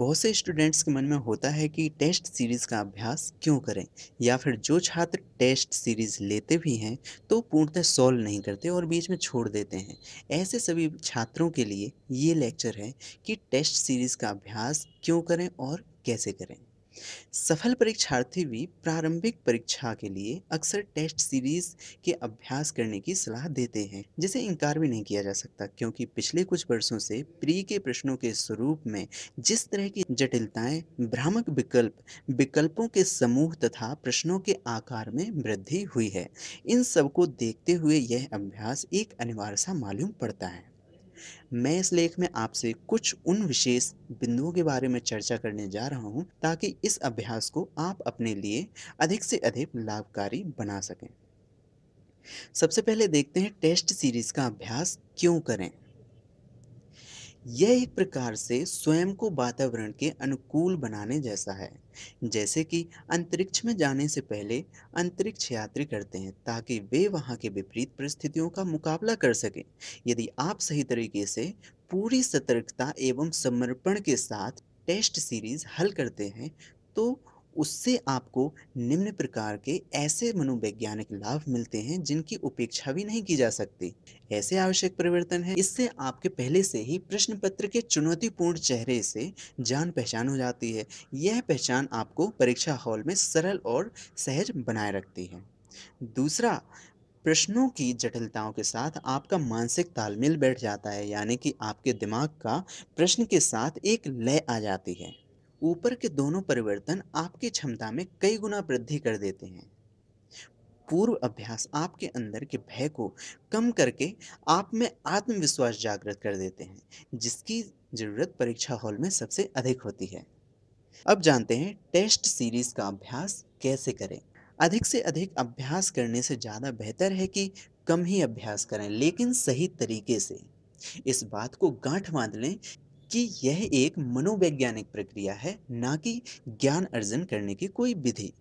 बहुत से स्टूडेंट्स के मन में होता है कि टेस्ट सीरीज़ का अभ्यास क्यों करें या फिर जो छात्र टेस्ट सीरीज़ लेते भी हैं तो पूर्णतः सॉल्व नहीं करते और बीच में छोड़ देते हैं ऐसे सभी छात्रों के लिए ये लेक्चर है कि टेस्ट सीरीज़ का अभ्यास क्यों करें और कैसे करें सफल परीक्षार्थी भी प्रारंभिक परीक्षा के लिए अक्सर टेस्ट सीरीज के अभ्यास करने की सलाह देते हैं जिसे इनकार भी नहीं किया जा सकता क्योंकि पिछले कुछ वर्षों से प्री के प्रश्नों के स्वरूप में जिस तरह की जटिलताएं भ्रामक विकल्प विकल्पों के समूह तथा प्रश्नों के आकार में वृद्धि हुई है इन सबको देखते हुए यह अभ्यास एक अनिवार्य सा मालूम पड़ता है मैं इस लेख में आपसे कुछ उन विशेष बिंदुओं के बारे में चर्चा करने जा रहा हूं ताकि इस अभ्यास को आप अपने लिए अधिक से अधिक लाभकारी बना सकें सबसे पहले देखते हैं टेस्ट सीरीज का अभ्यास क्यों करें यह एक प्रकार से स्वयं को वातावरण के अनुकूल बनाने जैसा है जैसे कि अंतरिक्ष में जाने से पहले अंतरिक्ष यात्री करते हैं ताकि वे वहां के विपरीत परिस्थितियों का मुकाबला कर सकें यदि आप सही तरीके से पूरी सतर्कता एवं समर्पण के साथ टेस्ट सीरीज हल करते हैं तो उससे आपको निम्न प्रकार के ऐसे मनोवैज्ञानिक लाभ मिलते हैं जिनकी उपेक्षा भी नहीं की जा सकती ऐसे आवश्यक परिवर्तन है इससे आपके पहले से ही प्रश्न पत्र के चुनौतीपूर्ण चेहरे से जान पहचान हो जाती है यह पहचान आपको परीक्षा हॉल में सरल और सहज बनाए रखती है दूसरा प्रश्नों की जटिलताओं के साथ आपका मानसिक तालमेल बैठ जाता है यानी कि आपके दिमाग का प्रश्न के साथ एक लय आ जाती है ऊपर के दोनों परिवर्तन आपकी क्षमता में कई गुना वृद्धि कर देते हैं पूर्व अभ्यास आपके अंदर के भय को कम करके आप में आत्मविश्वास जागृत कर देते हैं जिसकी ज़रूरत परीक्षा हॉल में सबसे अधिक होती है अब जानते हैं टेस्ट सीरीज का अभ्यास कैसे करें अधिक से अधिक अभ्यास करने से ज़्यादा बेहतर है कि कम ही अभ्यास करें लेकिन सही तरीके से इस बात को गांठ बांध लें कि यह एक मनोवैज्ञानिक प्रक्रिया है ना कि ज्ञान अर्जन करने की कोई विधि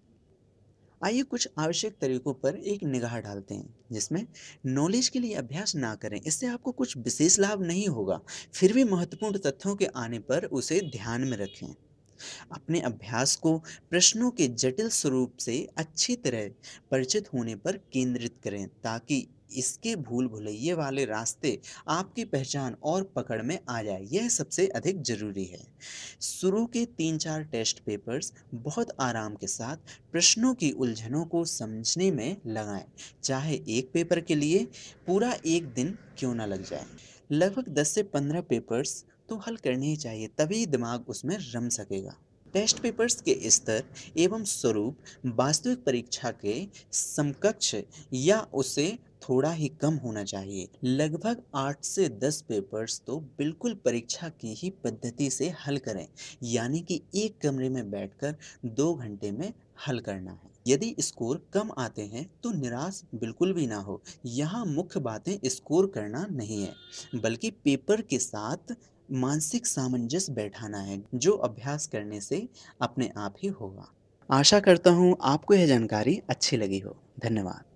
आइए कुछ आवश्यक तरीकों पर एक निगाह डालते हैं जिसमें नॉलेज के लिए अभ्यास ना करें इससे आपको कुछ विशेष लाभ नहीं होगा फिर भी महत्वपूर्ण तथ्यों के आने पर उसे ध्यान में रखें अपने अभ्यास को प्रश्नों के जटिल स्वरूप से अच्छी तरह परिचित होने पर केंद्रित करें ताकि इसके भूल भुलैये वाले रास्ते आपकी पहचान और पकड़ में आ जाए यह सबसे अधिक जरूरी है शुरू के तीन चार टेस्ट पेपर्स बहुत आराम के साथ प्रश्नों की उलझनों को समझने में लगाएं चाहे एक पेपर के लिए पूरा एक दिन क्यों ना लग जाए लगभग 10 से 15 पेपर्स तो हल करने ही चाहिए तभी दिमाग उसमें रम सकेगा टेस्ट पेपर्स के स्तर एवं स्वरूप वास्तविक परीक्षा के समकक्ष या उसे थोड़ा ही कम होना चाहिए लगभग आठ से दस पेपर्स तो बिल्कुल परीक्षा की ही पद्धति से हल करें यानी कि एक कमरे में बैठकर दो घंटे में हल करना है यदि स्कोर कम आते हैं तो निराश बिल्कुल भी ना हो यहाँ मुख्य बातें स्कोर करना नहीं है बल्कि पेपर के साथ मानसिक सामंजस्य बैठाना है जो अभ्यास करने से अपने आप ही होगा आशा करता हूँ आपको यह जानकारी अच्छी लगी हो धन्यवाद